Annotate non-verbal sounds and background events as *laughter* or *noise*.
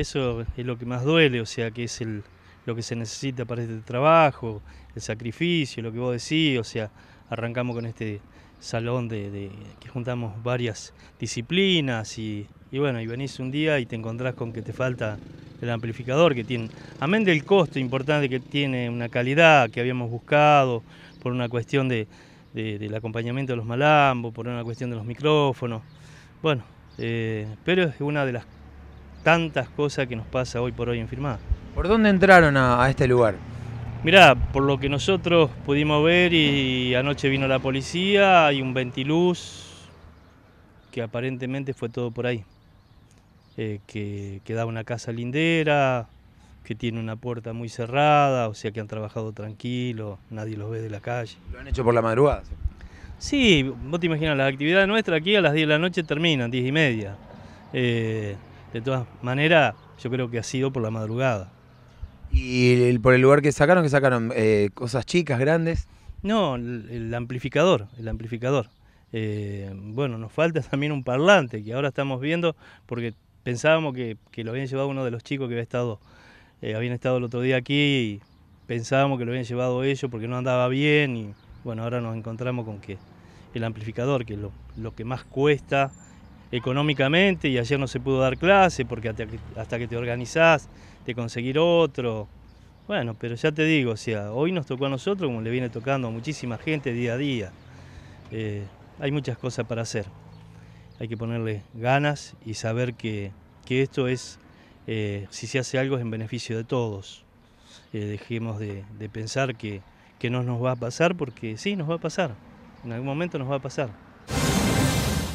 eso es lo que más duele, o sea, que es el, lo que se necesita para este trabajo, el sacrificio, lo que vos decís, o sea, arrancamos con este salón de, que juntamos varias disciplinas y, bueno, y venís un día y te encontrás con que te falta el amplificador que tiene, amén del costo importante que tiene una calidad que habíamos buscado por una cuestión del acompañamiento de los malambos, por una cuestión de los micrófonos, bueno, eh, pero es una de las tantas cosas que nos pasa hoy por hoy en Firmada. ¿Por dónde entraron a, este lugar? Mirá, por lo que nosotros pudimos ver y anoche vino la policía hay un ventiluz que aparentemente fue todo por ahí. Eh, que, que da una casa lindera, que tiene una puerta muy cerrada, o sea que han trabajado tranquilo, nadie los ve de la calle. ¿Lo han hecho por la madrugada? Sí, vos te imaginas, las actividades nuestras aquí a las 10 de la noche terminan, 10 y media. Eh, de todas maneras, yo creo que ha sido por la madrugada. ¿Y por el lugar que sacaron, que sacaron eh, cosas chicas, grandes? No, el, amplificador, el amplificador. Eh, bueno, nos falta *laughs* también un parlante, que ahora estamos viendo, porque pensábamos que, lo habían llevado uno de los chicos que había estado, eh, habían estado el otro día aquí y pensábamos que lo habían llevado ellos porque no andaba bien y bueno, ahora nos encontramos con que el amplificador, que es lo, lo que más cuesta, económicamente y ayer no se pudo dar clase porque hasta que, te organizás, de conseguir otro. Bueno, pero ya te digo, o sea, hoy nos tocó a nosotros como le viene tocando a muchísima gente día a día. Eh, hay muchas cosas para hacer. Hay que ponerle ganas y saber que, esto es, eh, si se hace algo, es en beneficio de todos. Eh, dejemos de, de pensar que, que no nos va a pasar porque sí, nos va a pasar. En algún momento nos va a pasar.